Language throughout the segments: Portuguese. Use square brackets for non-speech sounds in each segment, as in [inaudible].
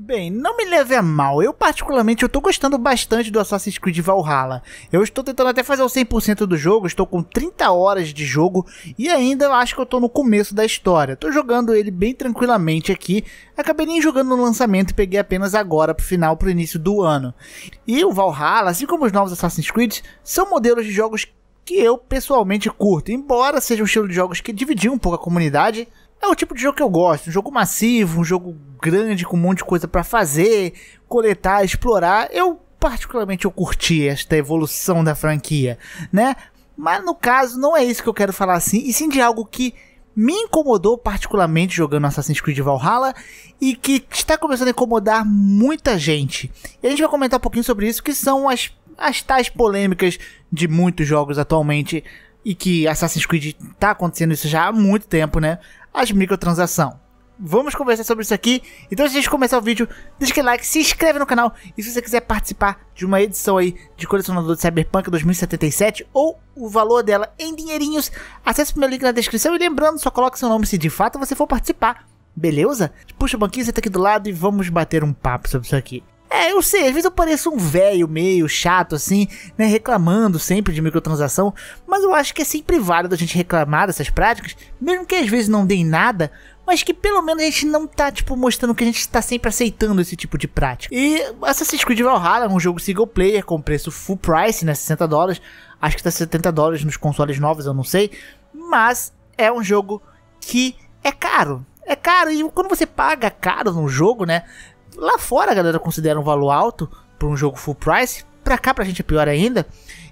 Bem, não me leve a mal. Eu, particularmente, eu tô gostando bastante do Assassin's Creed Valhalla. Eu estou tentando até fazer o 100% do jogo, estou com 30 horas de jogo e ainda acho que eu tô no começo da história. Tô jogando ele bem tranquilamente aqui. Acabei nem jogando no lançamento e peguei apenas agora pro final, pro início do ano. E o Valhalla, assim como os novos Assassin's Creed, são modelos de jogos que eu pessoalmente curto, embora seja um estilo de jogos que dividiu um pouco a comunidade, é o tipo de jogo que eu gosto, um jogo massivo, um jogo grande com um monte de coisa para fazer, coletar, explorar. Eu particularmente eu curti esta evolução da franquia, né? Mas no caso não é isso que eu quero falar assim, e sim de algo que me incomodou particularmente jogando Assassin's Creed Valhalla e que está começando a incomodar muita gente. E a gente vai comentar um pouquinho sobre isso, que são as, as tais polêmicas de muitos jogos atualmente e que Assassin's Creed está acontecendo isso já há muito tempo, né? as microtransações. Vamos conversar sobre isso aqui. Então, antes de começar o vídeo, deixa aquele like, se inscreve no canal e se você quiser participar de uma edição aí de colecionador de Cyberpunk 2077 ou o valor dela em dinheirinhos, acesse o meu link na descrição e lembrando, só coloque seu nome se de fato você for participar beleza? Puxa o banquinho, senta aqui do lado e vamos bater um papo sobre isso aqui. É, eu sei, às vezes eu pareço um velho meio chato, assim, né, reclamando sempre de microtransação, mas eu acho que é sempre válido a gente reclamar dessas práticas, mesmo que às vezes não deem nada, mas que pelo menos a gente não tá, tipo, mostrando que a gente tá sempre aceitando esse tipo de prática. E Assassin's Creed Valhalla é um jogo single player com preço full price, né, 60 dólares, acho que tá 70 dólares nos consoles novos, eu não sei, mas é um jogo que é caro. É caro, e quando você paga caro num jogo, né? lá fora a galera considera um valor alto para um jogo full price, para cá pra gente é pior ainda.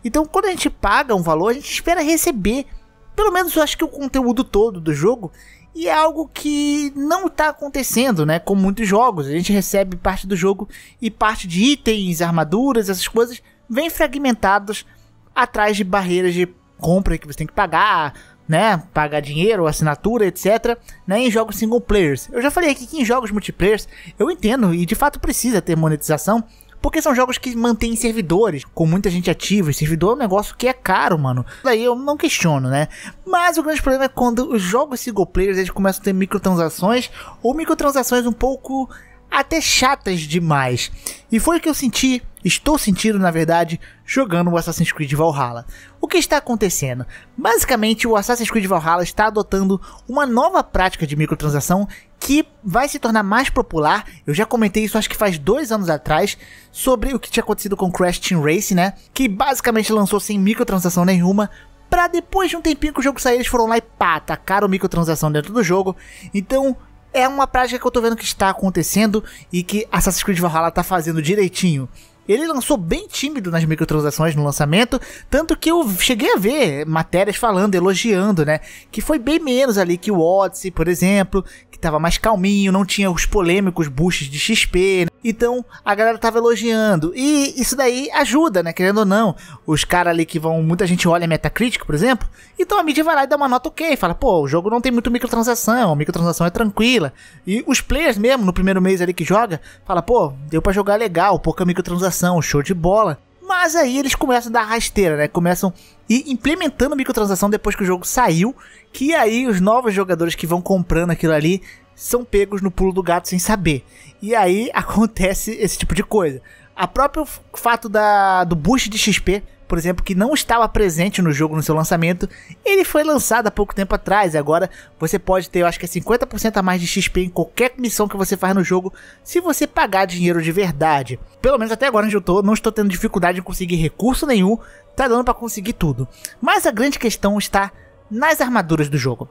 Então quando a gente paga um valor, a gente espera receber, pelo menos eu acho que o conteúdo todo do jogo, e é algo que não está acontecendo, né? Com muitos jogos, a gente recebe parte do jogo e parte de itens, armaduras, essas coisas, vem fragmentados atrás de barreiras de compra que você tem que pagar, né, pagar dinheiro, assinatura, etc, né, em jogos single players. Eu já falei aqui que em jogos multiplayer eu entendo e de fato precisa ter monetização, porque são jogos que mantêm servidores, com muita gente ativa. E servidor é um negócio que é caro, mano. Daí eu não questiono, né? Mas o grande problema é quando os jogos single players eles começam a ter microtransações ou microtransações um pouco até chatas demais. E foi o que eu senti estou sentindo, na verdade, jogando o Assassin's Creed Valhalla. O que está acontecendo? Basicamente, o Assassin's Creed Valhalla está adotando uma nova prática de microtransação que vai se tornar mais popular. Eu já comentei isso acho que faz dois anos atrás sobre o que tinha acontecido com Crash Team Race, né? Que basicamente lançou sem microtransação nenhuma para depois de um tempinho que o jogo sair, eles foram lá e pá, tacaram microtransação dentro do jogo. Então, é uma prática que eu tô vendo que está acontecendo e que Assassin's Creed Valhalla tá fazendo direitinho. Ele lançou bem tímido nas microtransações no lançamento, tanto que eu cheguei a ver matérias falando, elogiando, né? Que foi bem menos ali que o Odyssey, por exemplo, que tava mais calminho, não tinha os polêmicos boosts de XP. Né? Então a galera tava elogiando. E isso daí ajuda, né? Querendo ou não, os caras ali que vão. Muita gente olha Metacritic, por exemplo. Então a mídia vai lá e dá uma nota ok. Fala, pô, o jogo não tem muito microtransação, a microtransação é tranquila. E os players mesmo, no primeiro mês ali que joga, fala, pô, deu para jogar legal, pouca microtransação microtransação, show de bola. Mas aí eles começam a dar rasteira, né? Começam e implementando microtransação depois que o jogo saiu, que aí os novos jogadores que vão comprando aquilo ali são pegos no pulo do gato sem saber. E aí [laughs] acontece esse tipo de coisa. A próprio fato da, do boost de XP por exemplo, que não estava presente no jogo no seu lançamento, ele foi lançado há pouco tempo atrás. Agora você pode ter, eu acho que é 50% a mais de XP em qualquer missão que você faz no jogo, se você pagar dinheiro de verdade. Pelo menos até agora onde eu estou, não estou tendo dificuldade em conseguir recurso nenhum, tá dando para conseguir tudo. Mas a grande questão está nas armaduras do jogo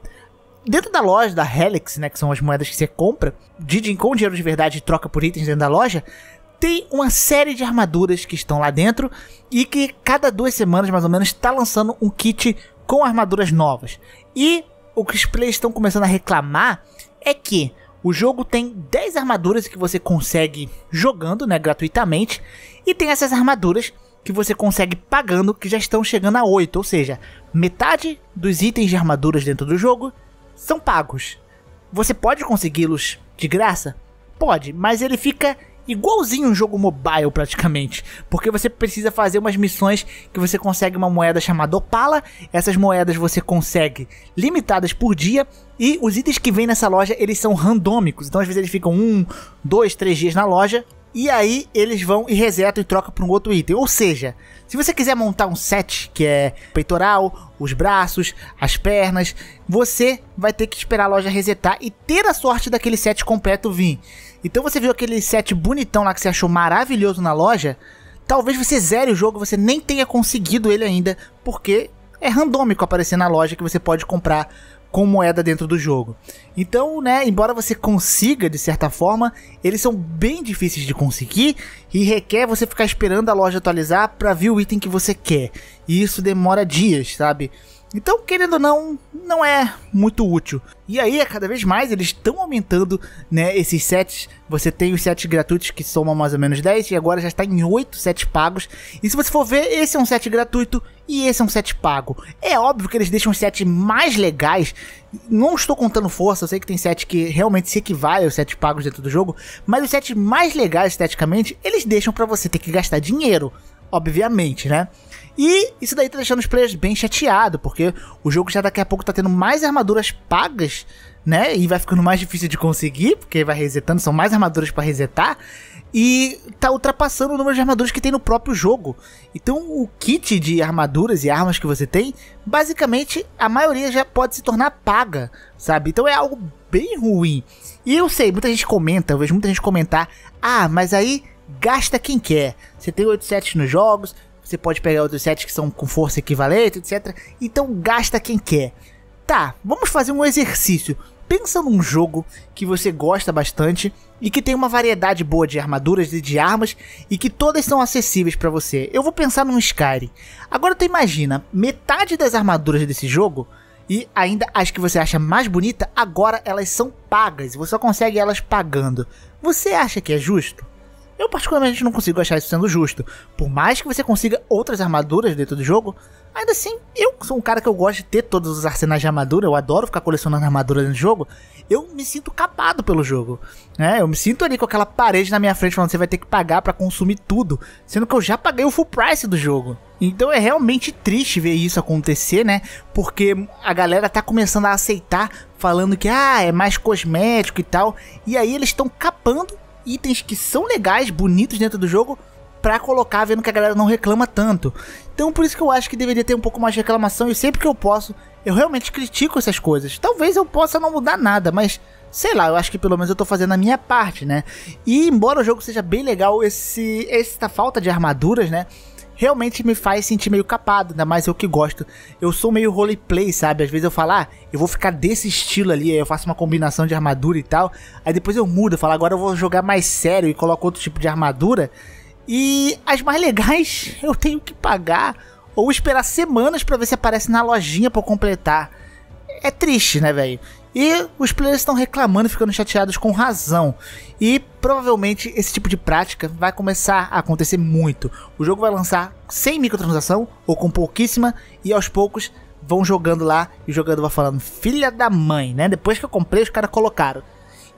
dentro da loja da Helix, né, que são as moedas que você compra, de, com dinheiro de verdade troca por itens dentro da loja, tem uma série de armaduras que estão lá dentro e que cada duas semanas, mais ou menos, está lançando um kit com armaduras novas. E o que os players estão começando a reclamar é que o jogo tem 10 armaduras que você consegue jogando, né, gratuitamente, e tem essas armaduras que você consegue pagando que já estão chegando a 8, ou seja, metade dos itens de armaduras dentro do jogo são pagos. Você pode consegui-los de graça? Pode, mas ele fica igualzinho um jogo mobile praticamente, porque você precisa fazer umas missões que você consegue uma moeda chamada Opala, essas moedas você consegue limitadas por dia e os itens que vem nessa loja eles são randômicos, então às vezes eles ficam um, dois, três dias na loja e aí eles vão e resetam e trocam para um outro item. Ou seja, se você quiser montar um set que é peitoral, os braços, as pernas, você vai ter que esperar a loja resetar e ter a sorte daquele set completo vir. Então você viu aquele set bonitão lá que você achou maravilhoso na loja, talvez você zere o jogo, você nem tenha conseguido ele ainda, porque é randômico aparecer na loja que você pode comprar com moeda dentro do jogo. Então, né, embora você consiga de certa forma, eles são bem difíceis de conseguir e requer você ficar esperando a loja atualizar para ver o item que você quer. E isso demora dias, sabe? Então, querendo ou não, não é muito útil. E aí, é cada vez mais, eles estão aumentando né, esses sets. Você tem os sets gratuitos que somam mais ou menos 10, e agora já está em 8 sets pagos. E se você for ver, esse é um set gratuito e esse é um set pago. É óbvio que eles deixam os sets mais legais. Não estou contando força, eu sei que tem set que realmente se equivale aos sets pagos dentro do jogo, mas os sets mais legais esteticamente, eles deixam para você ter que gastar dinheiro obviamente, né? E isso daí tá deixando os players bem chateados, porque o jogo já daqui a pouco tá tendo mais armaduras pagas, né? E vai ficando mais difícil de conseguir, porque vai resetando, são mais armaduras para resetar. E tá ultrapassando o número de armaduras que tem no próprio jogo. Então o kit de armaduras e armas que você tem, basicamente a maioria já pode se tornar paga, sabe? Então é algo bem ruim. E eu sei, muita gente comenta, eu vejo muita gente comentar: ah, mas aí gasta quem quer. Você tem 8 sets nos jogos, você pode pegar outros sets que são com força equivalente, etc. Então gasta quem quer. Tá, vamos fazer um exercício. Pensa num jogo que você gosta bastante e que tem uma variedade boa de armaduras e de armas e que todas são acessíveis para você. Eu vou pensar num Skyrim. Agora tu imagina, metade das armaduras desse jogo e ainda as que você acha mais bonita, agora elas são pagas, você só consegue elas pagando. Você acha que é justo? Eu particularmente não consigo achar isso sendo justo. Por mais que você consiga outras armaduras dentro do jogo, ainda assim, eu sou um cara que eu gosto de ter todos os arsenais de armadura, eu adoro ficar colecionando armadura dentro do jogo, eu me sinto capado pelo jogo. Né? Eu me sinto ali com aquela parede na minha frente falando que você vai ter que pagar para consumir tudo, sendo que eu já paguei o full price do jogo. Então é realmente triste ver isso acontecer, né? Porque a galera tá começando a aceitar, falando que ah, é mais cosmético e tal, e aí eles estão capando itens que são legais, bonitos dentro do jogo, pra colocar, vendo que a galera não reclama tanto. Então por isso que eu acho que deveria ter um pouco mais de reclamação, e sempre que eu posso, eu realmente critico essas coisas. Talvez eu possa não mudar nada, mas sei lá, eu acho que pelo menos eu tô fazendo a minha parte, né? E embora o jogo seja bem legal, esse essa falta de armaduras, né? realmente me faz sentir meio capado, ainda mais eu que gosto. Eu sou meio roleplay, sabe? Às vezes eu falo, ah, eu vou ficar desse estilo ali, aí eu faço uma combinação de armadura e tal. Aí depois eu mudo, eu falo, agora eu vou jogar mais sério e coloco outro tipo de armadura. E as mais legais [laughs] eu tenho que pagar ou esperar semanas para ver se aparece na lojinha para completar. É triste, né, velho? E os players estão reclamando ficando chateados com razão. E provavelmente esse tipo de prática vai começar a acontecer muito. O jogo vai lançar sem microtransação ou com pouquíssima e aos poucos vão jogando lá e o jogador vai falando filha da mãe, né? Depois que eu comprei os caras colocaram.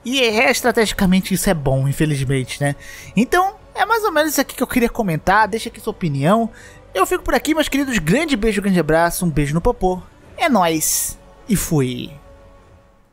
E é, é estrategicamente isso é bom, infelizmente, né? Então, é mais ou menos isso aqui que eu queria comentar, deixa aqui sua opinião. Eu fico por aqui, meus queridos, grande beijo, grande abraço, um beijo no popô. É nós e fui.